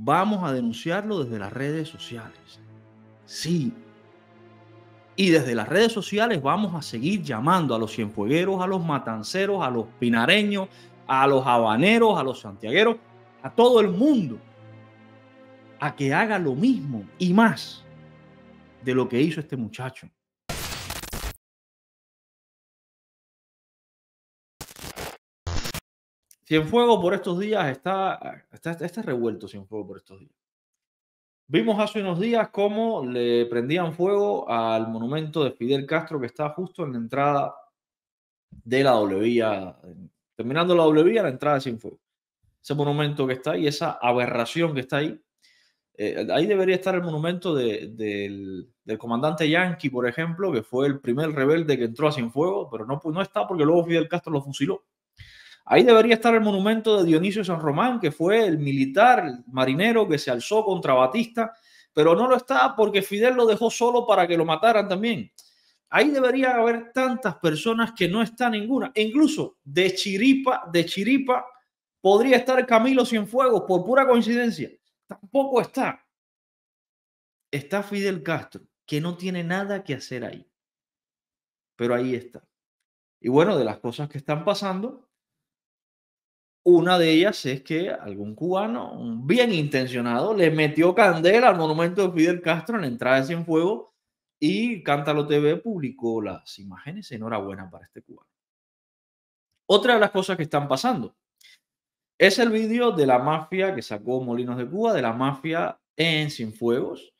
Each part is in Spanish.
Vamos a denunciarlo desde las redes sociales. Sí. Y desde las redes sociales vamos a seguir llamando a los cienfuegueros, a los matanceros, a los pinareños, a los habaneros, a los santiagueros, a todo el mundo, a que haga lo mismo y más de lo que hizo este muchacho. Cienfuego por estos días está, está, revuelto Cienfuegos por estos días. Vimos hace unos días cómo le prendían fuego al monumento de Fidel Castro que está justo en la entrada de la doble vía, terminando la doble vía, la entrada de Cienfuego. Ese monumento que está ahí, esa aberración que está ahí. Eh, ahí debería estar el monumento de, del, comandante Yankee, por ejemplo, que fue el primer rebelde que entró a Cienfuego, pero no, no está porque luego Fidel Castro lo fusiló. Ahí debería estar el monumento de Dionisio San Román, que fue el militar marinero que se alzó contra Batista, pero no lo está porque Fidel lo dejó solo para que lo mataran también. Ahí debería haber tantas personas que no está ninguna. E incluso de chiripa, de chiripa, podría estar Camilo Cienfuegos por pura coincidencia. Tampoco está. Está Fidel Castro, que no tiene nada que hacer ahí. Pero ahí está. Y bueno, de las cosas que están pasando, una de ellas es que algún cubano, bien intencionado, le metió candela al monumento de Fidel Castro en la entrada de Cienfuegos y Cántalo TV publicó las imágenes. Enhorabuena para este cubano. Otra de las cosas que están pasando es el vídeo de la mafia que sacó Molinos de Cuba, de la mafia en Cienfuegos,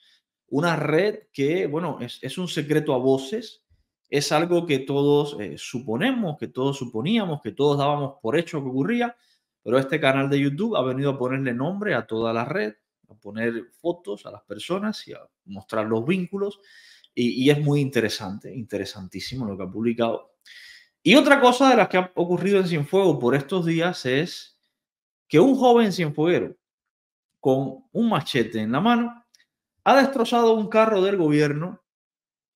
una red que, bueno, es, un secreto a voces, es algo que todos eh, suponemos, que todos suponíamos, que todos dábamos por hecho que ocurría, pero este canal de YouTube ha venido a ponerle nombre a toda la red, a poner fotos a las personas y a mostrar los vínculos. Y, es muy interesante, interesantísimo lo que ha publicado. Y otra cosa de las que ha ocurrido en Cienfuegos por estos días es que un joven cienfueguero con un machete en la mano ha destrozado un carro del gobierno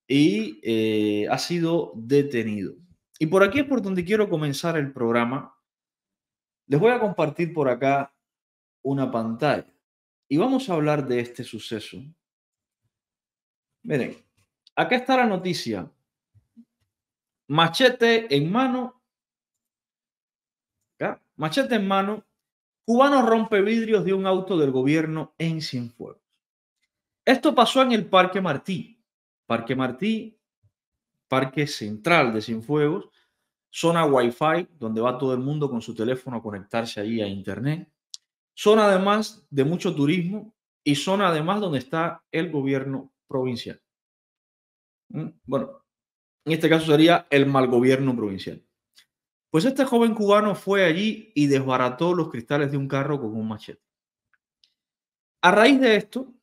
y eh, ha sido detenido. Y por aquí es por donde quiero comenzar el programa les voy a compartir por acá una pantalla y vamos a hablar de este suceso. Miren, acá está la noticia. Machete en mano. machete en mano. Cubano rompe vidrios de un auto del gobierno en Cienfuegos. Esto pasó en el Parque Martí. Parque Martí, Parque Central de Cienfuegos, zona Wi-Fi, donde va todo el mundo con su teléfono a conectarse allí a Internet, zona además de mucho turismo y zona además donde está el gobierno provincial. Mm, bueno, en este caso sería el mal gobierno provincial. Pues este joven cubano fue allí y desbarató los cristales de un carro con un machete. A raíz de esto,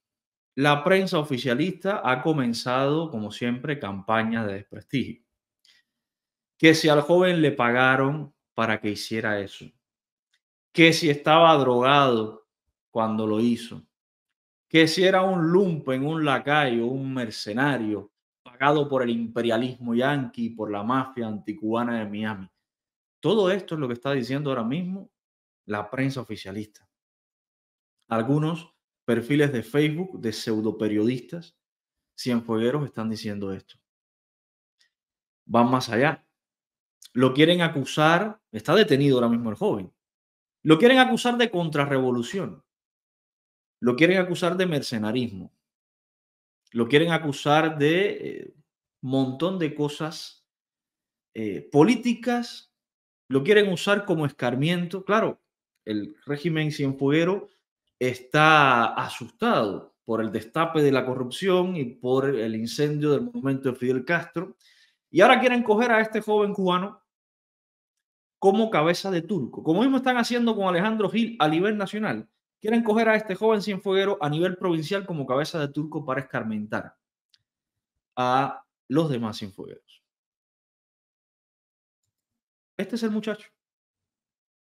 la prensa oficialista ha comenzado, como siempre, campañas de desprestigio que si al joven le pagaron para que hiciera eso, que si estaba drogado cuando lo hizo, que si era un lumpen, un lacayo, un mercenario pagado por el imperialismo yanqui, por la mafia anticubana de Miami. Todo esto es lo que está diciendo ahora mismo la prensa oficialista. Algunos perfiles de Facebook de pseudo periodistas, cienfuegueros están diciendo esto. Van más allá. Lo quieren acusar, está detenido ahora mismo el joven. Lo quieren acusar de contrarrevolución. Lo quieren acusar de mercenarismo. Lo quieren acusar de eh, montón de cosas eh, políticas. Lo quieren usar como escarmiento. Claro, el régimen cienfuguero está asustado por el destape de la corrupción y por el incendio del momento de Fidel Castro. Y ahora quieren coger a este joven cubano como cabeza de turco, como mismo están haciendo con Alejandro Gil a nivel nacional. Quieren coger a este joven cienfueguero a nivel provincial como cabeza de turco para escarmentar a los demás cienfuegueros. Este es el muchacho.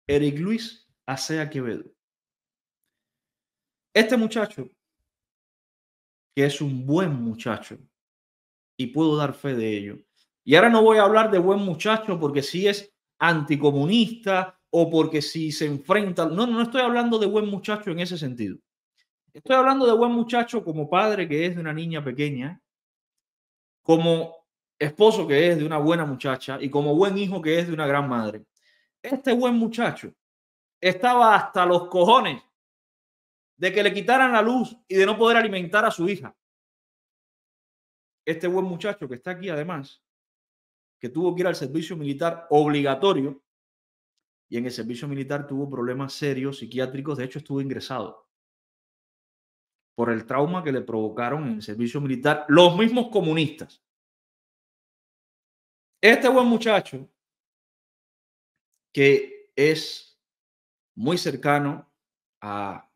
Eric Luis Acea Quevedo. Este muchacho, que es un buen muchacho, y puedo dar fe de ello, y ahora no voy a hablar de buen muchacho porque si es anticomunista o porque si se enfrenta. No, no estoy hablando de buen muchacho en ese sentido. Estoy hablando de buen muchacho como padre que es de una niña pequeña, como esposo que es de una buena muchacha y como buen hijo que es de una gran madre. Este buen muchacho estaba hasta los cojones de que le quitaran la luz y de no poder alimentar a su hija. Este buen muchacho que está aquí además que tuvo que ir al servicio militar obligatorio y en el servicio militar tuvo problemas serios psiquiátricos, de hecho estuvo ingresado por el trauma que le provocaron en el mm. servicio militar los mismos comunistas. Este buen muchacho, que es muy cercano a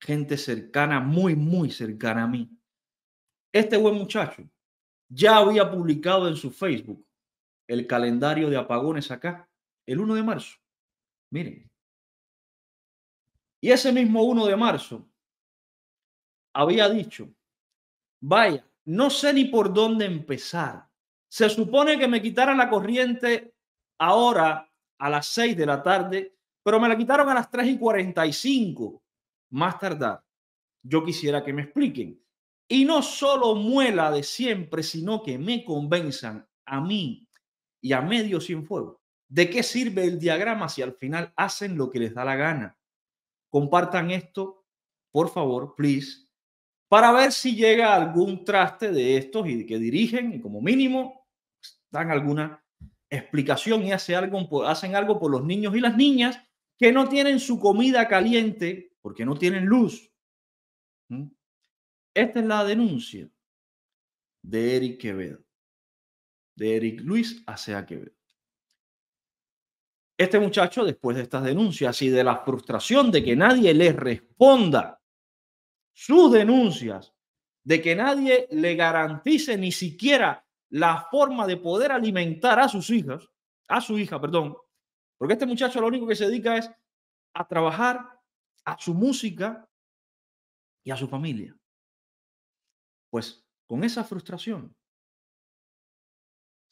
gente cercana, muy, muy cercana a mí, este buen muchacho ya había publicado en su Facebook el calendario de apagones acá, el 1 de marzo. Miren. Y ese mismo 1 de marzo había dicho, vaya, no sé ni por dónde empezar. Se supone que me quitaran la corriente ahora a las 6 de la tarde, pero me la quitaron a las 3 y 45, más tardar. Yo quisiera que me expliquen. Y no solo muela de siempre, sino que me convenzan a mí y a medio sin fuego. ¿De qué sirve el diagrama si al final hacen lo que les da la gana? Compartan esto, por favor, please, para ver si llega algún traste de estos y que dirigen y como mínimo pues, dan alguna explicación y hace algo, hacen algo por los niños y las niñas que no tienen su comida caliente porque no tienen luz. ¿Mm? Esta es la denuncia de Eric Quevedo de Eric Luis Sea Quevedo. Este muchacho, después de estas denuncias y de la frustración de que nadie le responda sus denuncias, de que nadie le garantice ni siquiera la forma de poder alimentar a sus hijas, a su hija, perdón, porque este muchacho lo único que se dedica es a trabajar, a su música y a su familia. Pues con esa frustración,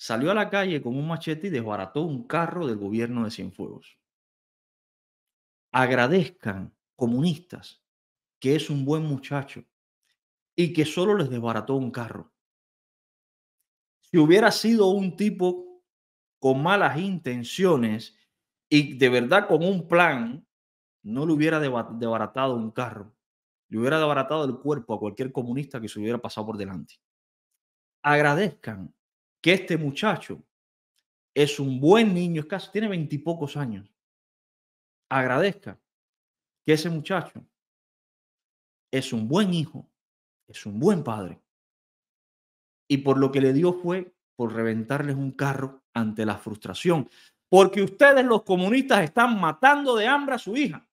salió a la calle con un machete y desbarató un carro del gobierno de Cienfuegos. Agradezcan, comunistas, que es un buen muchacho y que solo les desbarató un carro. Si hubiera sido un tipo con malas intenciones y de verdad con un plan, no le hubiera desbaratado un carro, le hubiera desbaratado el cuerpo a cualquier comunista que se hubiera pasado por delante. Agradezcan que este muchacho es un buen niño, es casi, tiene veintipocos años. Agradezca que ese muchacho es un buen hijo, es un buen padre. Y por lo que le dio fue por reventarles un carro ante la frustración. Porque ustedes los comunistas están matando de hambre a su hija.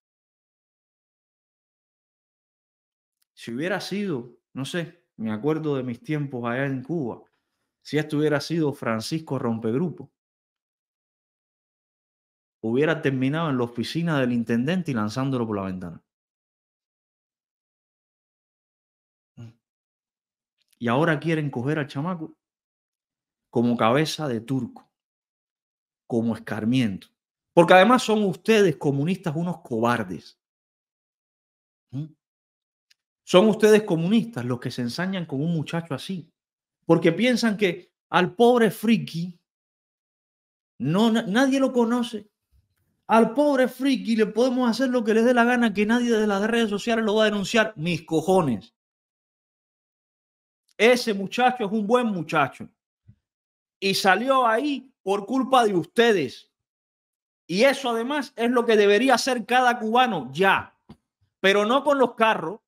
Si hubiera sido, no sé, me acuerdo de mis tiempos allá en Cuba, si esto hubiera sido Francisco Rompegrupo, hubiera terminado en la oficina del intendente y lanzándolo por la ventana. Mm. Y ahora quieren coger al chamaco como cabeza de turco, como escarmiento. Porque además son ustedes comunistas unos cobardes. Mm. Son ustedes comunistas los que se ensañan con un muchacho así porque piensan que al pobre friki no, nadie lo conoce. Al pobre friki le podemos hacer lo que les dé la gana, que nadie de las redes sociales lo va a denunciar. Mis cojones. Ese muchacho es un buen muchacho. Y salió ahí por culpa de ustedes. Y eso además es lo que debería hacer cada cubano ya. Pero no con los carros,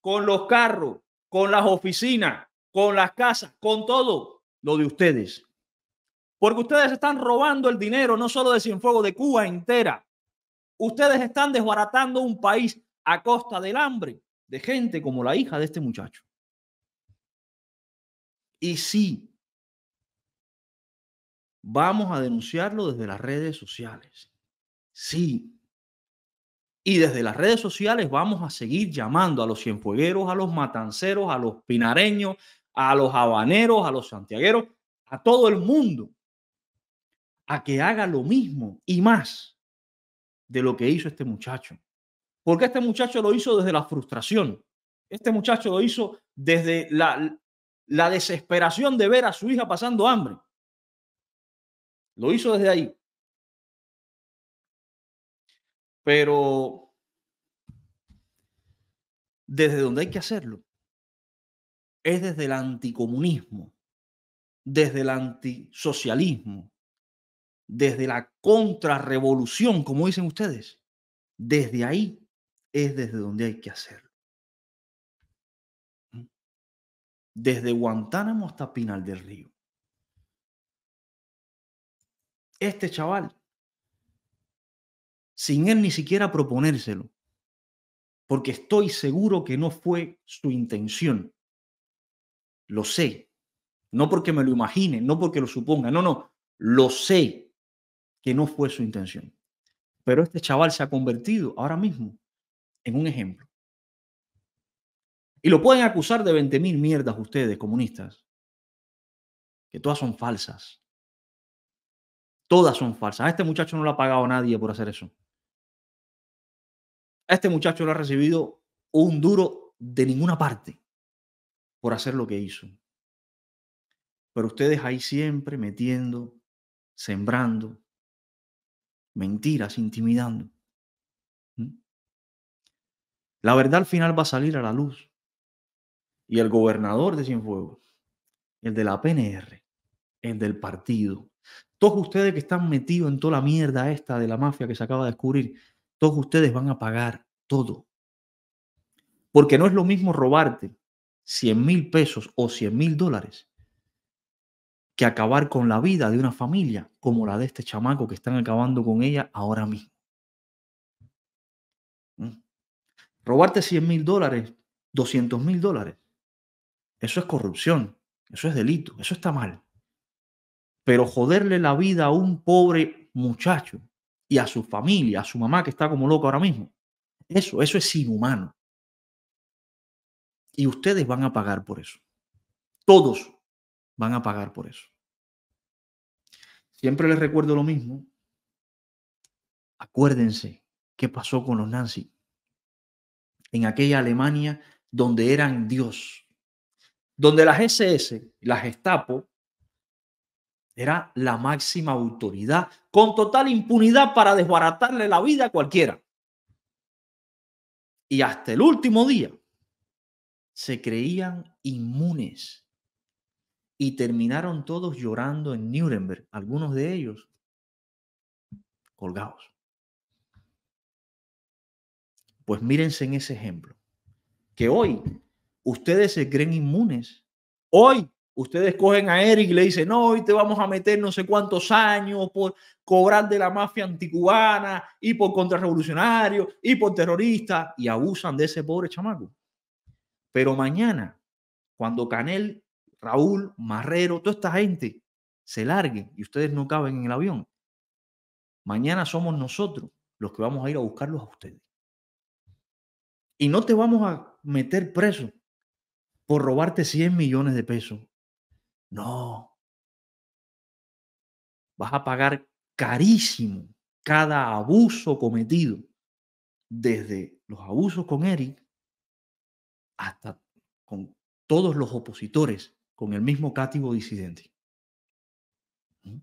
con los carros, con las oficinas, con las casas, con todo lo de ustedes. Porque ustedes están robando el dinero no solo de Cienfuegos, de Cuba entera. Ustedes están desbaratando un país a costa del hambre de gente como la hija de este muchacho. Y sí, vamos a denunciarlo desde las redes sociales. Sí. Y desde las redes sociales vamos a seguir llamando a los cienfuegueros, a los matanceros, a los pinareños a los habaneros, a los santiagueros, a todo el mundo, a que haga lo mismo y más de lo que hizo este muchacho. Porque este muchacho lo hizo desde la frustración. Este muchacho lo hizo desde la, la desesperación de ver a su hija pasando hambre. Lo hizo desde ahí. Pero desde donde hay que hacerlo es desde el anticomunismo, desde el antisocialismo, desde la contrarrevolución, como dicen ustedes. Desde ahí es desde donde hay que hacerlo. ¿Mm? Desde Guantánamo hasta Pinal del Río. Este chaval, sin él ni siquiera proponérselo, porque estoy seguro que no fue su intención lo sé. No porque me lo imagine, no porque lo suponga, no, no, lo sé que no fue su intención. Pero este chaval se ha convertido ahora mismo en un ejemplo. Y lo pueden acusar de 20.000 mierdas ustedes, comunistas, que todas son falsas. Todas son falsas. A este muchacho no le ha pagado a nadie por hacer eso. A este muchacho lo ha recibido un duro de ninguna parte por hacer lo que hizo. Pero ustedes ahí siempre metiendo, sembrando, mentiras, intimidando. La verdad al final va a salir a la luz. Y el gobernador de Cienfuegos, el de la PNR, el del partido, todos ustedes que están metidos en toda la mierda esta de la mafia que se acaba de descubrir, todos ustedes van a pagar todo. Porque no es lo mismo robarte 100 mil pesos o 100 mil dólares que acabar con la vida de una familia como la de este chamaco que están acabando con ella ahora mismo. Mm. Robarte 100 mil dólares, 200 mil dólares, eso es corrupción, eso es delito, eso está mal. Pero joderle la vida a un pobre muchacho y a su familia, a su mamá que está como loca ahora mismo, eso, eso es inhumano. Y ustedes van a pagar por eso. Todos van a pagar por eso. Siempre les recuerdo lo mismo. Acuérdense qué pasó con los nazis. en aquella Alemania donde eran Dios, donde las SS, las Gestapo, era la máxima autoridad, con total impunidad para desbaratarle la vida a cualquiera. Y hasta el último día, se creían inmunes y terminaron todos llorando en Nuremberg, algunos de ellos colgados. Pues mírense en ese ejemplo, que hoy ustedes se creen inmunes. Hoy ustedes cogen a Eric y le dicen, no, hoy te vamos a meter no sé cuántos años por cobrar de la mafia anticubana y por contrarrevolucionario y por terrorista y abusan de ese pobre chamaco. Pero mañana, cuando Canel, Raúl, Marrero, toda esta gente se largue y ustedes no caben en el avión, mañana somos nosotros los que vamos a ir a buscarlos a ustedes. Y no te vamos a meter preso por robarte 100 millones de pesos. No. Vas a pagar carísimo cada abuso cometido, desde los abusos con Eric hasta con todos los opositores con el mismo cátigo disidente. ¿Mm?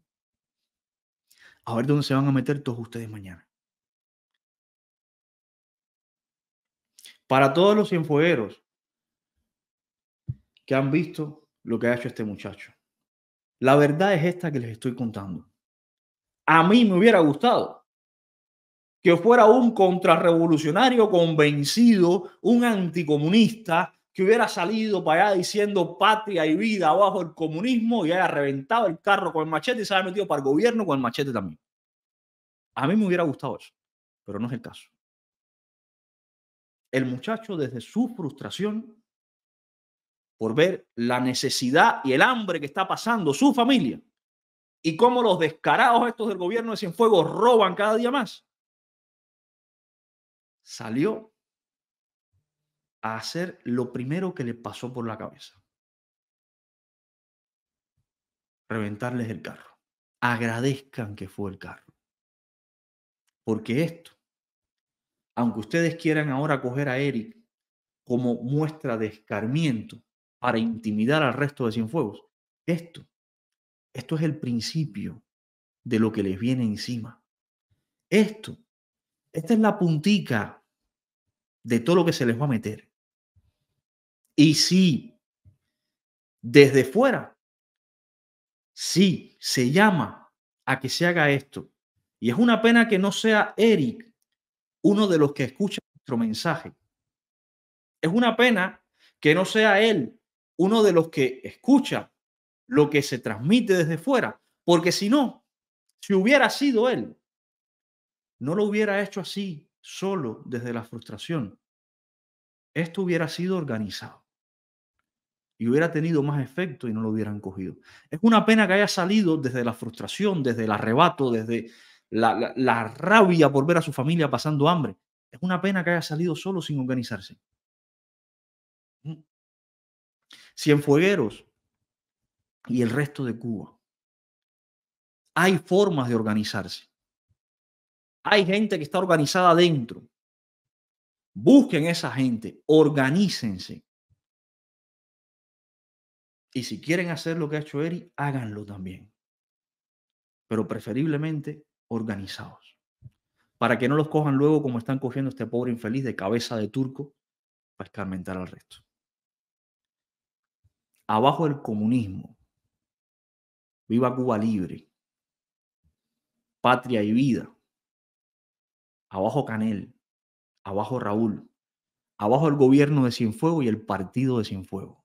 A ver dónde se van a meter todos ustedes mañana. Para todos los cienfuegueros que han visto lo que ha hecho este muchacho, la verdad es esta que les estoy contando. A mí me hubiera gustado que fuera un contrarrevolucionario convencido, un anticomunista, que hubiera salido para allá diciendo patria y vida abajo el comunismo y haya reventado el carro con el machete y se haya metido para el gobierno con el machete también. A mí me hubiera gustado eso, pero no es el caso. El muchacho desde su frustración por ver la necesidad y el hambre que está pasando su familia y cómo los descarados estos del gobierno de Cienfuegos roban cada día más, salió a hacer lo primero que le pasó por la cabeza. Reventarles el carro. Agradezcan que fue el carro. Porque esto, aunque ustedes quieran ahora coger a Eric como muestra de escarmiento para intimidar al resto de Cienfuegos, esto, esto es el principio de lo que les viene encima. Esto esta es la puntica de todo lo que se les va a meter. Y si desde fuera, sí, se llama a que se haga esto. Y es una pena que no sea Eric uno de los que escucha nuestro mensaje. Es una pena que no sea él uno de los que escucha lo que se transmite desde fuera, porque si no, si hubiera sido él, no lo hubiera hecho así solo desde la frustración, esto hubiera sido organizado y hubiera tenido más efecto y no lo hubieran cogido. Es una pena que haya salido desde la frustración, desde el arrebato, desde la, rabia por ver a su familia pasando hambre. Es una pena que haya salido solo sin organizarse. Mm. Fuegueros y el resto de Cuba. Hay formas de organizarse. Hay gente que está organizada dentro. Busquen esa gente, organícense. Y si quieren hacer lo que ha hecho Eri, háganlo también. Pero preferiblemente organizados. Para que no los cojan luego como están cogiendo este pobre infeliz de cabeza de turco para escarmentar al resto. Abajo el comunismo. Viva Cuba libre. Patria y vida abajo Canel, abajo Raúl, abajo el gobierno de sinfuego y el partido de sinfuego.